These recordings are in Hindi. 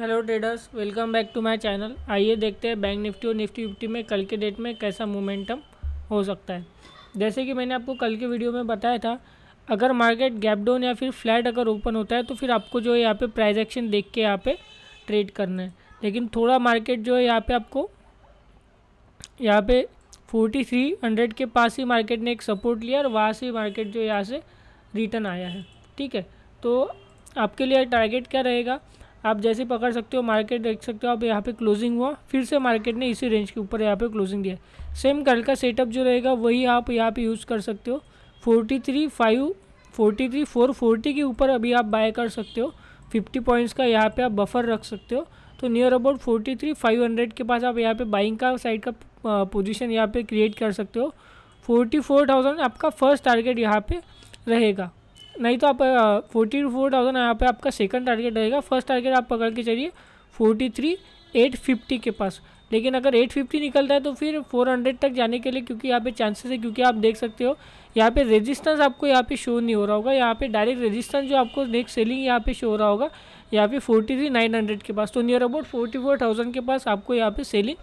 hello traders welcome back to my channel आइए देखते हैं बैंक निफ्टी और निफ्टी फिफ्टी में कल के डेट में कैसा मोमेंटम हो सकता है जैसे कि मैंने आपको कल के वीडियो में बताया था अगर मार्केट गैप डाउन या फिर फ्लैट अगर ओपन होता है तो फिर आपको जो है यहाँ पे प्राइस एक्शन देख के यहाँ पे ट्रेड करना है लेकिन थोड़ा मार्केट जो है यहाँ पर आपको यहाँ पर फोर्टी थ्री हंड्रेड के पास ही मार्केट ने एक सपोर्ट लिया और वहाँ से मार्केट जो यहाँ से रिटर्न आया है ठीक है तो आपके लिए टारगेट क्या रहेगा आप जैसे पकड़ सकते हो मार्केट देख सकते हो आप यहाँ पे क्लोजिंग हुआ फिर से मार्केट ने इसी रेंज के ऊपर यहाँ पे क्लोजिंग दिया सेम कल का सेटअप जो रहेगा वही आप यहाँ पे यूज़ कर सकते हो forty three five forty three four forty के ऊपर अभी आप बाय कर सकते हो फिफ्टी पॉइंट्स का यहाँ पे आप बफर रख सकते हो तो near about forty three five hundred के पास आप यहाँ पर बाइंग का साइड का पोजिशन यहाँ पर क्रिएट कर सकते हो फोर्टी फोर थाउजेंड आपका फर्स्ट टारगेट यहाँ पर रहेगा नहीं तो आप फोर्टी टू फोर थाउजेंड यहाँ पर आपका सेकंड टारगेट रहेगा फर्स्ट टारगेट आप पकड़ के चलिए फोर्टी थ्री एट फिफ्टी के पास लेकिन अगर एट फिफ्टी निकलता है तो फिर फोर हंड्रेड तक जाने के लिए क्योंकि यहाँ पे चांसेस है क्योंकि आप देख सकते हो यहाँ पे रेजिस्टेंस आपको यहाँ पे शो नहीं हो रहा होगा यहाँ पे डायरेक्ट रेजिस्टेंस जो आपको नेक्स्ट सेलिंग यहाँ पे शो हो रहा होगा यहाँ पे फोर्टी थ्री नाइन हंड्रेड के पास तो near about forty four thousand के पास आपको यहाँ पे सेलिंग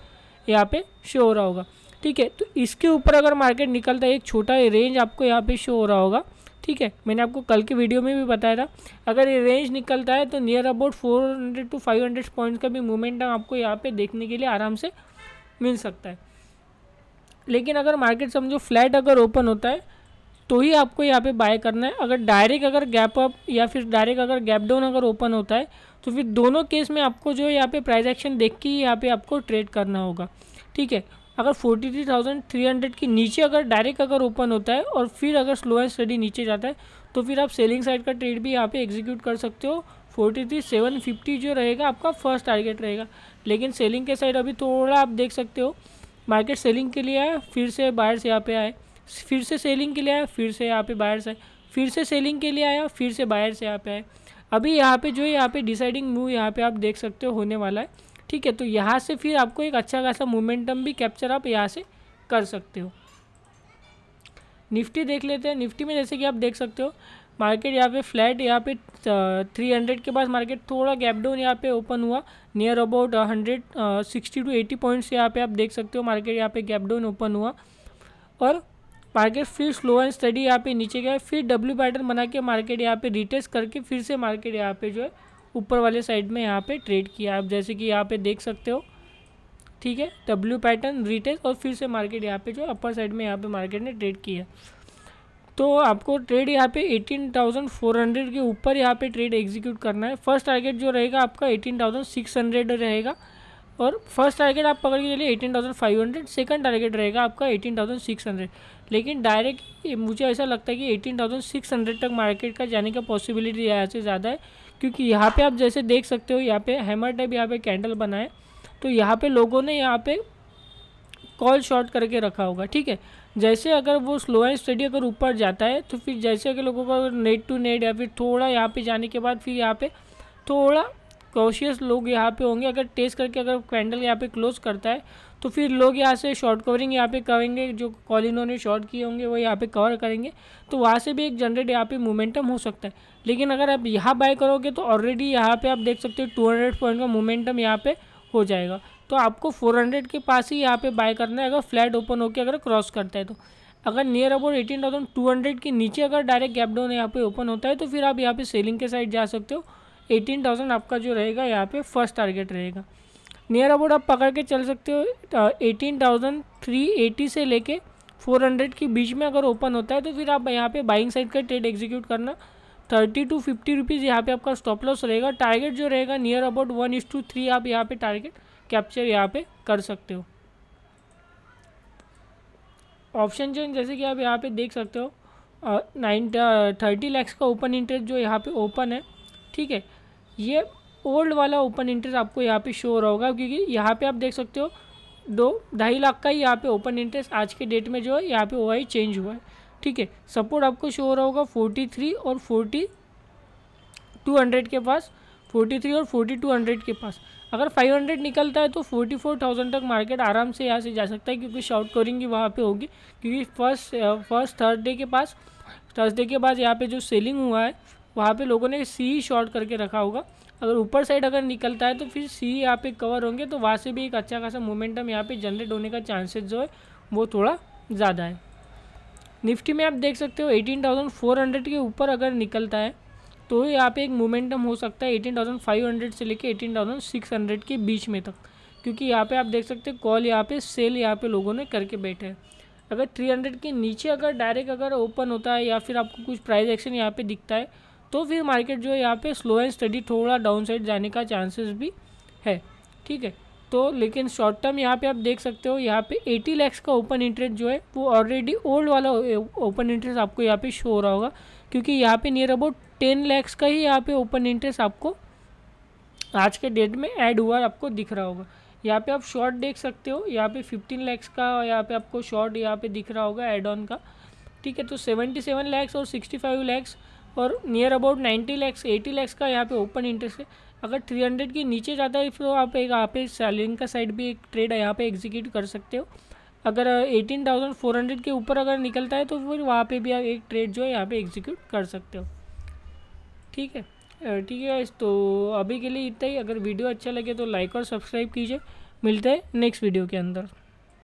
यहाँ पे शो हो रहा होगा ठीक है तो इसके ऊपर अगर मार्केट निकलता है एक छोटा रेंज आपको यहाँ पे शो हो रहा होगा ठीक है मैंने आपको कल के वीडियो में भी बताया था अगर ये रेंज निकलता है तो near about four hundred to five hundred points का भी मूवमेंट आपको यहाँ पे देखने के लिए आराम से मिल सकता है लेकिन अगर मार्केट समझो फ्लैट अगर ओपन होता है तो ही आपको यहाँ पे बाय करना है अगर डायरेक्ट अगर गैप अप या फिर डायरेक्ट अगर गैप डाउन अगर ओपन होता है तो फिर दोनों केस में आपको जो यहाँ पे प्राइस एक्शन देख के ही यहाँ पे आपको ट्रेड करना होगा ठीक है अगर forty three thousand three hundred के नीचे अगर डायरेक्ट अगर ओपन होता है और फिर अगर स्लो एंड स्टडी नीचे जाता है तो फिर आप सेलिंग साइड का ट्रेड भी यहाँ पे एग्जीक्यूट कर सकते हो फोर्टी थ्री सेवन फिफ्टी जो रहेगा आपका फर्स्ट टारगेट रहेगा लेकिन सेलिंग के साइड अभी थोड़ा आप देख सकते हो मार्केट सेलिंग के लिए आया फिर से बायर्स से यहाँ पे आए फिर से सेलिंग के लिए आया फिर से यहाँ पे बायर्स से फिर से सेलिंग के लिए आया फिर से बायर्स से यहाँ पे आए अभी यहाँ पे जो यहाँ पे डिसाइडिंग मूव यहाँ पे आप देख सकते हो होने वाला है ठीक है तो यहाँ से फिर आपको एक अच्छा खासा मोमेंटम भी कैप्चर आप यहाँ से कर सकते हो निफ्टी देख लेते हैं निफ्टी में जैसे कि आप देख सकते हो मार्केट यहाँ पे फ्लैट यहाँ पे थ्री हंड्रेड के पास मार्केट थोड़ा गैप डाउन यहाँ पे ओपन हुआ near about hundred sixty to eighty points यहाँ पे आप देख सकते हो मार्केट यहाँ पे गैप डाउन ओपन हुआ और मार्केट फिर स्लो एंड स्टडी यहाँ पे नीचे गया फिर डब्ल्यू पैटर्न बना के मार्केट यहाँ पे रिटेस्ट करके फिर से मार्केट यहाँ पे जो है ऊपर वाले साइड में यहाँ पे ट्रेड किया आप जैसे कि यहाँ पे देख सकते हो ठीक है डब्ल्यू पैटर्न रिटेस्ट और फिर से मार्केट यहाँ पे जो अपर साइड में यहाँ पे मार्केट ने ट्रेड किया तो आपको ट्रेड यहाँ पे 18,400 के ऊपर यहाँ पे ट्रेड एग्जीक्यूट करना है फर्स्ट टारगेट जो रहेगा आपका 18,600 रहेगा और फर्स्ट टारगेट आप पकड़ के चलिए 18,500 सेकंड टारगेट रहेगा आपका 18,600 लेकिन डायरेक्ट मुझे ऐसा लगता है कि एटीन थाउजेंड सिक्स हंड्रेड तक मार्केट का जाने का पॉसिबिलिटी यहाँ से ज़्यादा है क्योंकि यहाँ पे आप जैसे देख सकते हो यहाँ पे हैमर टाइप यहाँ पे कैंडल बनाए तो यहाँ पे लोगों ने यहाँ पे कॉल शॉर्ट करके रखा होगा ठीक है जैसे अगर वो स्लो एंड स्टडी अगर ऊपर जाता है तो फिर जैसे अगर लोगों का नेट टू नेट या फिर थोड़ा यहाँ पर जाने के बाद फिर यहाँ पर थोड़ा कॉशियस लोग यहाँ पे होंगे अगर टेस्ट करके अगर कैंडल यहाँ पे क्लोज करता है तो फिर लोग यहाँ से शॉर्ट कवरिंग यहाँ पे करेंगे जो कॉलिनों ने शॉर्ट किए होंगे वो यहाँ पे कवर करेंगे तो वहाँ से भी एक जनरेट यहाँ पे मोमेंटम हो सकता है लेकिन अगर आप यहाँ बाय करोगे तो ऑलरेडी यहाँ पे आप देख सकते हो टू हंड्रेड पॉइंट का मोमेंटम यहाँ पे हो जाएगा तो आपको फोर हंड्रेड के पास ही यहाँ पे बाय करना है अगर फ्लैट ओपन होकर अगर क्रॉस करता है तो अगर near about eighteen thousand two hundred के नीचे अगर डायरेक्ट गैपडाउन यहाँ पर ओपन होता है तो फिर आप यहाँ पर सेलिंग के साइड जा सकते हो एटीन थाउजेंड आपका जो रहेगा यहाँ पे फर्स्ट टारगेट रहेगा नियर अबाउट आप पकड़ के चल सकते हो एटीन थाउजेंड थ्री एटी से लेके फोर हंड्रेड के बीच में अगर ओपन होता है तो फिर आप यहाँ पे बाइंग साइड का ट्रेड एग्जीक्यूट करना थर्टी टू फिफ्टी रुपीज़ यहाँ पे आपका स्टॉप लॉस रहेगा टारगेट जो रहेगा near about one is to three आप यहाँ पे टारगेट कैप्चर यहाँ पे कर सकते हो ऑप्शन चेन जैसे कि आप यहाँ पे देख सकते हो नाइन थर्टी लैक्स का ओपन इंटरेस्ट जो यहाँ पे ओपन है ठीक है ये ओल्ड वाला ओपन इंटरेस्ट आपको यहाँ पे शो हो रहा होगा क्योंकि यहाँ पे आप देख सकते हो दो ढाई लाख का ही यहाँ पे ओपन इंटरेस्ट आज के डेट में जो है यहाँ पे ओ चेंज हुआ है ठीक है सपोर्ट आपको शो हो रहा होगा फोर्टी थ्री और फोर्टी टू हंड्रेड के पास फोर्टी थ्री और फोर्टी टू हंड्रेड के पास अगर फाइव हंड्रेड निकलता है तो फोर्टी फोर थाउजेंड तक मार्केट आराम से यहाँ से जा सकता है क्योंकि शॉर्ट भी वहाँ पर होगी क्योंकि फर्स्ट फर्स्ट थर्ड डे के पास थर्सडे के बाद यहाँ पर जो सेलिंग हुआ है वहाँ पे लोगों ने सी शॉर्ट करके रखा होगा अगर ऊपर साइड अगर निकलता है तो फिर सी यहाँ पे कवर होंगे तो वहाँ से भी एक अच्छा खासा मोमेंटम यहाँ पे जनरेट होने का चांसेस जो है वो थोड़ा ज़्यादा है निफ्टी में आप देख सकते हो 18,400 के ऊपर अगर निकलता है तो यहाँ पे एक मोमेंटम हो सकता है एटीन से लेकर एटीन के बीच में तक क्योंकि यहाँ पर आप देख सकते हो कॉल यहाँ पर सेल यहाँ पर लोगों ने करके बैठे हैं अगर 300 के नीचे अगर डायरेक्ट अगर ओपन होता है या फिर आपको कुछ प्राइस एक्शन यहाँ पे दिखता है तो फिर मार्केट जो है यहाँ पे स्लो एंड स्टडी थोड़ा डाउन साइड जाने का चांसेस भी है ठीक है तो लेकिन शॉर्ट टर्म यहाँ पे आप देख सकते हो यहाँ पे 80 लैक्स का ओपन इंटरेस्ट जो है वो ऑलरेडी ओल्ड वाला ओपन इंटरेस्ट आपको यहाँ पे शो हो रहा होगा क्योंकि यहाँ पे नियर अबाउट 10 लैक्स का ही यहाँ पे ओपन इंटरेस्ट आपको आज के डेट में ऐड हुआ आपको दिख रहा होगा यहाँ पे आप शॉर्ट देख सकते हो यहाँ पे 15 लैक्स का यहाँ पे आपको शॉर्ट यहाँ पे दिख रहा होगा एड ऑन का ठीक है तो 77 लैक्स और 65 लैक्स और नियर अबाउट 90 लैक्स 80 लैक्स का यहाँ पे ओपन इंटरेस्ट है अगर 300 के नीचे जाता है तो आप एक यहाँ पे सेलिंग का साइड भी एक ट्रेड यहाँ पे एग्जीक्यूट कर सकते हो अगर 18,400 uh, के ऊपर अगर निकलता है तो फिर वहाँ पे भी आप एक ट्रेड जो है यहाँ पे एग्जीक्यूट कर सकते हो ठीक है ठीक है तो अभी के लिए इतना ही अगर वीडियो अच्छा लगे तो लाइक और सब्सक्राइब कीजिए मिलते हैं नेक्स्ट वीडियो के अंदर